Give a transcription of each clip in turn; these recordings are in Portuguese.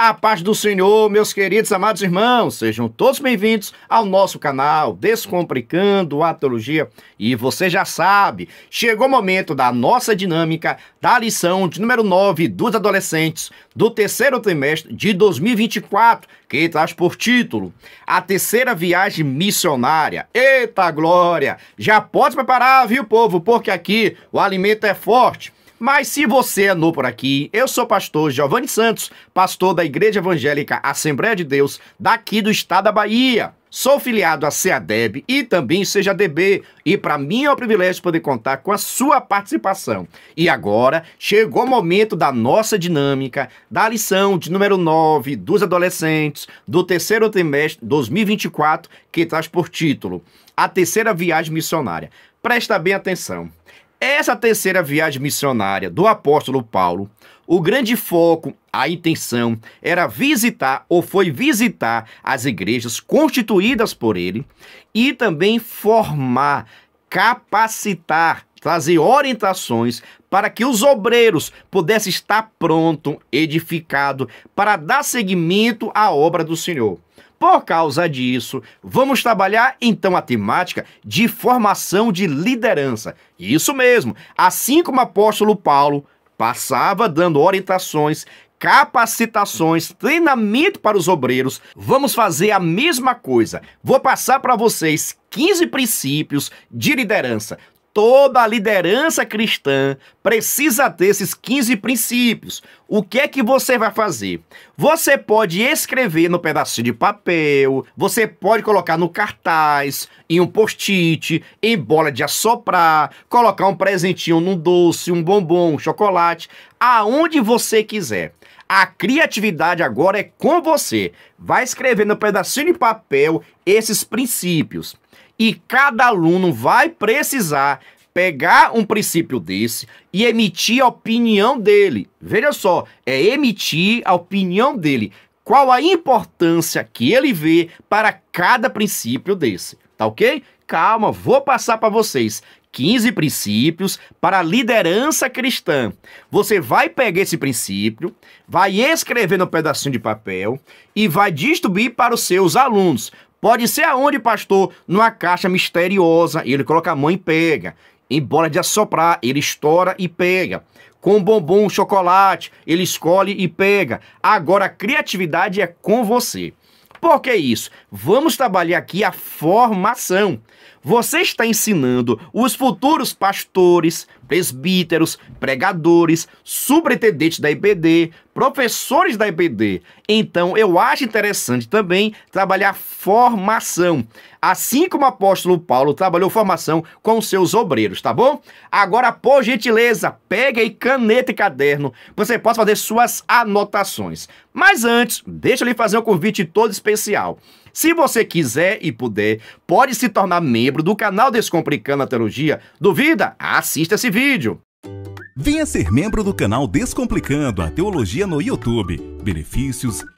A paz do Senhor, meus queridos amados irmãos, sejam todos bem-vindos ao nosso canal Descomplicando a Teologia. E você já sabe, chegou o momento da nossa dinâmica da lição de número 9 dos adolescentes do terceiro trimestre de 2024, que traz por título A Terceira Viagem Missionária. Eita glória! Já pode preparar, viu, povo? Porque aqui o alimento é forte. Mas se você é novo por aqui, eu sou o pastor Giovanni Santos, pastor da Igreja Evangélica Assembleia de Deus, daqui do estado da Bahia. Sou filiado à CEADEB e também seja DB, e para mim é um privilégio poder contar com a sua participação. E agora chegou o momento da nossa dinâmica, da lição de número 9 dos adolescentes do terceiro trimestre 2024, que traz por título A Terceira Viagem Missionária. Presta bem atenção. Essa terceira viagem missionária do apóstolo Paulo, o grande foco, a intenção era visitar ou foi visitar as igrejas constituídas por ele e também formar, capacitar, trazer orientações para que os obreiros pudessem estar pronto, edificado para dar seguimento à obra do Senhor. Por causa disso, vamos trabalhar então a temática de formação de liderança. Isso mesmo, assim como o apóstolo Paulo passava dando orientações, capacitações, treinamento para os obreiros, vamos fazer a mesma coisa. Vou passar para vocês 15 princípios de liderança toda a liderança cristã precisa ter esses 15 princípios. O que é que você vai fazer? Você pode escrever no pedacinho de papel, você pode colocar no cartaz, em um post-it, em bola de assoprar, colocar um presentinho num doce, um bombom, um chocolate, aonde você quiser. A criatividade agora é com você. Vai escrever no pedacinho de papel esses princípios. E cada aluno vai precisar pegar um princípio desse e emitir a opinião dele. Veja só, é emitir a opinião dele. Qual a importância que ele vê para cada princípio desse, tá ok? Calma, vou passar para vocês 15 princípios para a liderança cristã. Você vai pegar esse princípio, vai escrever no pedacinho de papel e vai distribuir para os seus alunos. Pode ser aonde, pastor? Numa caixa misteriosa. Ele coloca a mão e pega. Em bola de assoprar, ele estoura e pega. Com bombom, chocolate, ele escolhe e pega. Agora a criatividade é com você. Por que isso? Vamos trabalhar aqui a formação. Você está ensinando os futuros pastores, presbíteros, pregadores, superintendentes da IBD, professores da IBD. Então, eu acho interessante também trabalhar formação, assim como o apóstolo Paulo trabalhou formação com seus obreiros, tá bom? Agora, por gentileza, pegue aí caneta e caderno, você possa fazer suas anotações. Mas antes, deixa eu lhe fazer um convite todo especial. Se você quiser e puder, pode se tornar membro do canal Descomplicando a Teologia. Duvida? Assista esse vídeo. Venha ser membro do canal Descomplicando a Teologia no YouTube. Benefícios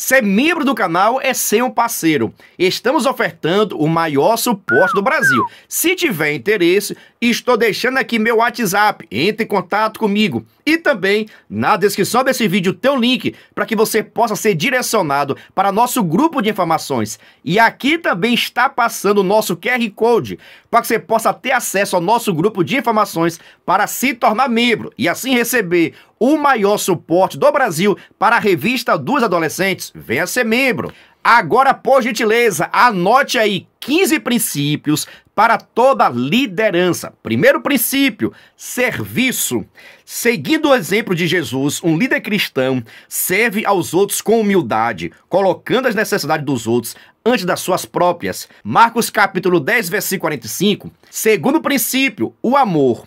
Ser membro do canal é ser um parceiro. Estamos ofertando o maior suporte do Brasil. Se tiver interesse, estou deixando aqui meu WhatsApp. Entre em contato comigo. E também na descrição desse vídeo tem um link para que você possa ser direcionado para nosso grupo de informações. E aqui também está passando o nosso QR Code para que você possa ter acesso ao nosso grupo de informações para se tornar membro e assim receber o maior suporte do Brasil para a revista dos adolescentes. Venha ser membro. Agora, por gentileza, anote aí 15 princípios para toda liderança. Primeiro princípio: serviço. Seguindo o exemplo de Jesus, um líder cristão serve aos outros com humildade, colocando as necessidades dos outros antes das suas próprias. Marcos capítulo 10, versículo 45. Segundo princípio, o amor.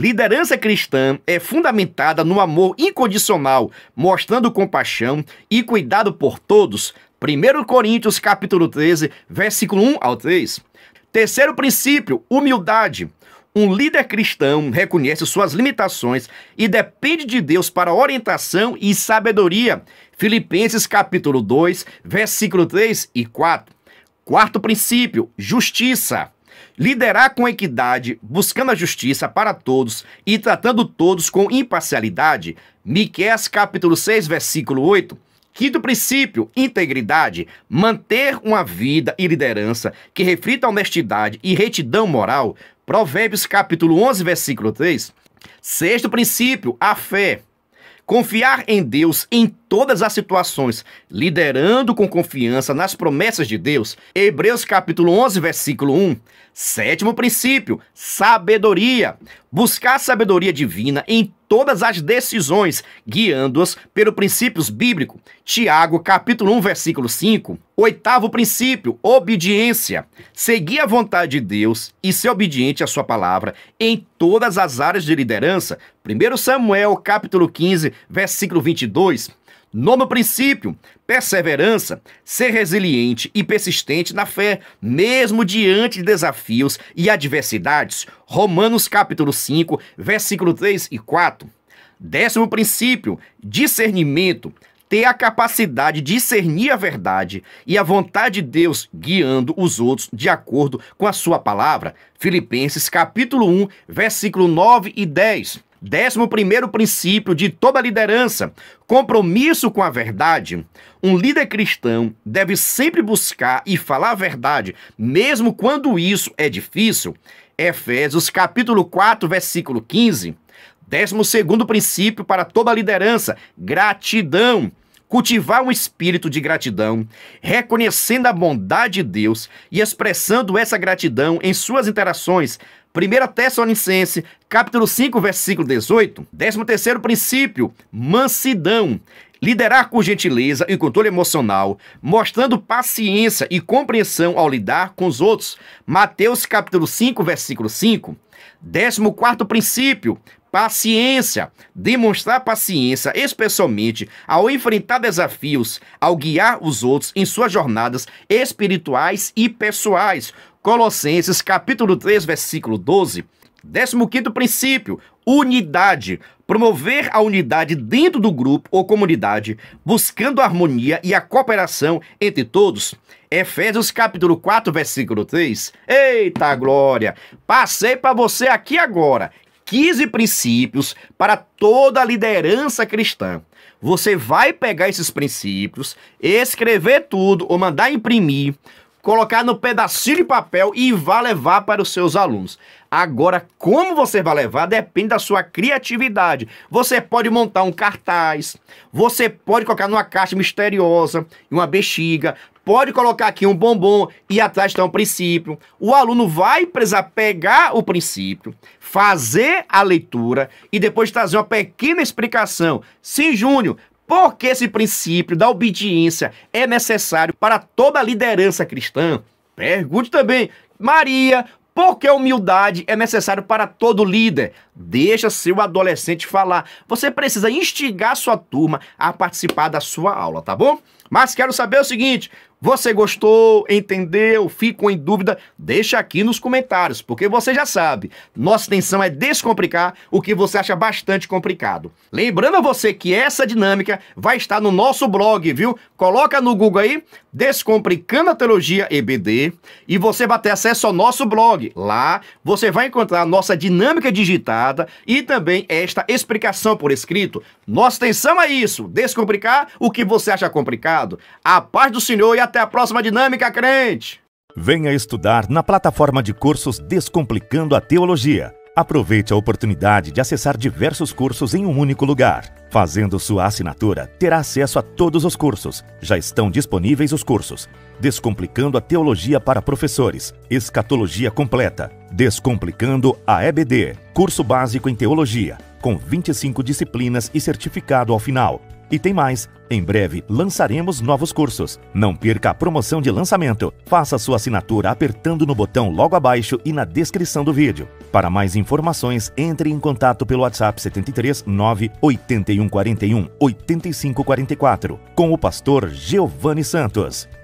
Liderança cristã é fundamentada no amor incondicional, mostrando compaixão e cuidado por todos. 1 Coríntios capítulo 13, versículo 1 ao 3. Terceiro princípio, humildade. Um líder cristão reconhece suas limitações e depende de Deus para orientação e sabedoria. Filipenses capítulo 2, versículo 3 e 4. Quarto princípio, justiça. Liderar com equidade, buscando a justiça para todos e tratando todos com imparcialidade. Miqueias capítulo 6, versículo 8. Quinto princípio, integridade. Manter uma vida e liderança que reflita honestidade e retidão moral. Provérbios capítulo 11, versículo 3. Sexto princípio, a fé. Confiar em Deus em todas as situações, liderando com confiança nas promessas de Deus. Hebreus capítulo 11, versículo 1. Sétimo princípio, sabedoria. Buscar sabedoria divina em todas as decisões, guiando-as pelo princípios bíblico. Tiago, capítulo 1, versículo 5. Oitavo princípio, obediência. Seguir a vontade de Deus e ser obediente à sua palavra em todas as áreas de liderança. 1 Samuel, capítulo 15, versículo 22. Nono princípio: perseverança, ser resiliente e persistente na fé, mesmo diante de desafios e adversidades. Romanos capítulo 5, versículo 3 e 4. Décimo princípio: discernimento, ter a capacidade de discernir a verdade e a vontade de Deus guiando os outros de acordo com a sua palavra. Filipenses capítulo 1, versículo 9 e 10. Décimo primeiro princípio de toda liderança, compromisso com a verdade. Um líder cristão deve sempre buscar e falar a verdade, mesmo quando isso é difícil. Efésios capítulo 4, versículo 15. Décimo segundo princípio para toda liderança, gratidão cultivar um espírito de gratidão, reconhecendo a bondade de Deus e expressando essa gratidão em suas interações, 1 Tessalonicense, capítulo 5, versículo 18. 13 princípio, mansidão. Liderar com gentileza e controle emocional, mostrando paciência e compreensão ao lidar com os outros. Mateus capítulo 5, versículo 5. 14 princípio, paciência. Demonstrar paciência, especialmente ao enfrentar desafios, ao guiar os outros em suas jornadas espirituais e pessoais, Colossenses capítulo 3, versículo 12, 15 princípio, unidade. Promover a unidade dentro do grupo ou comunidade, buscando a harmonia e a cooperação entre todos. Efésios capítulo 4, versículo 3. Eita glória! Passei para você aqui agora 15 princípios para toda a liderança cristã. Você vai pegar esses princípios, escrever tudo ou mandar imprimir colocar no pedacinho de papel e vá levar para os seus alunos. Agora, como você vai levar depende da sua criatividade. Você pode montar um cartaz, você pode colocar numa caixa misteriosa, uma bexiga, pode colocar aqui um bombom e atrás está um princípio. O aluno vai precisar pegar o princípio, fazer a leitura e depois trazer uma pequena explicação. Sim, Júnior, porque esse princípio da obediência é necessário para toda liderança cristã? Pergunte também, Maria, por que humildade é necessário para todo líder? Deixa seu adolescente falar. Você precisa instigar sua turma a participar da sua aula, tá bom? Mas quero saber o seguinte: você gostou, entendeu, ficou em dúvida? Deixa aqui nos comentários, porque você já sabe. Nossa intenção é descomplicar o que você acha bastante complicado. Lembrando a você que essa dinâmica vai estar no nosso blog, viu? Coloca no Google aí, Descomplicando a Teologia EBD, e você vai ter acesso ao nosso blog. Lá você vai encontrar a nossa dinâmica digital e também esta explicação por escrito. Nossa atenção é isso, descomplicar o que você acha complicado. A paz do Senhor e até a próxima dinâmica, crente! Venha estudar na plataforma de cursos Descomplicando a Teologia Aproveite a oportunidade de acessar diversos cursos em um único lugar. Fazendo sua assinatura, terá acesso a todos os cursos. Já estão disponíveis os cursos: Descomplicando a Teologia para Professores, Escatologia Completa, Descomplicando a EBD, Curso Básico em Teologia, com 25 disciplinas e certificado ao final. E tem mais! Em breve lançaremos novos cursos. Não perca a promoção de lançamento. Faça sua assinatura apertando no botão logo abaixo e na descrição do vídeo. Para mais informações, entre em contato pelo WhatsApp 73 9 8141 8544 com o pastor Giovanni Santos.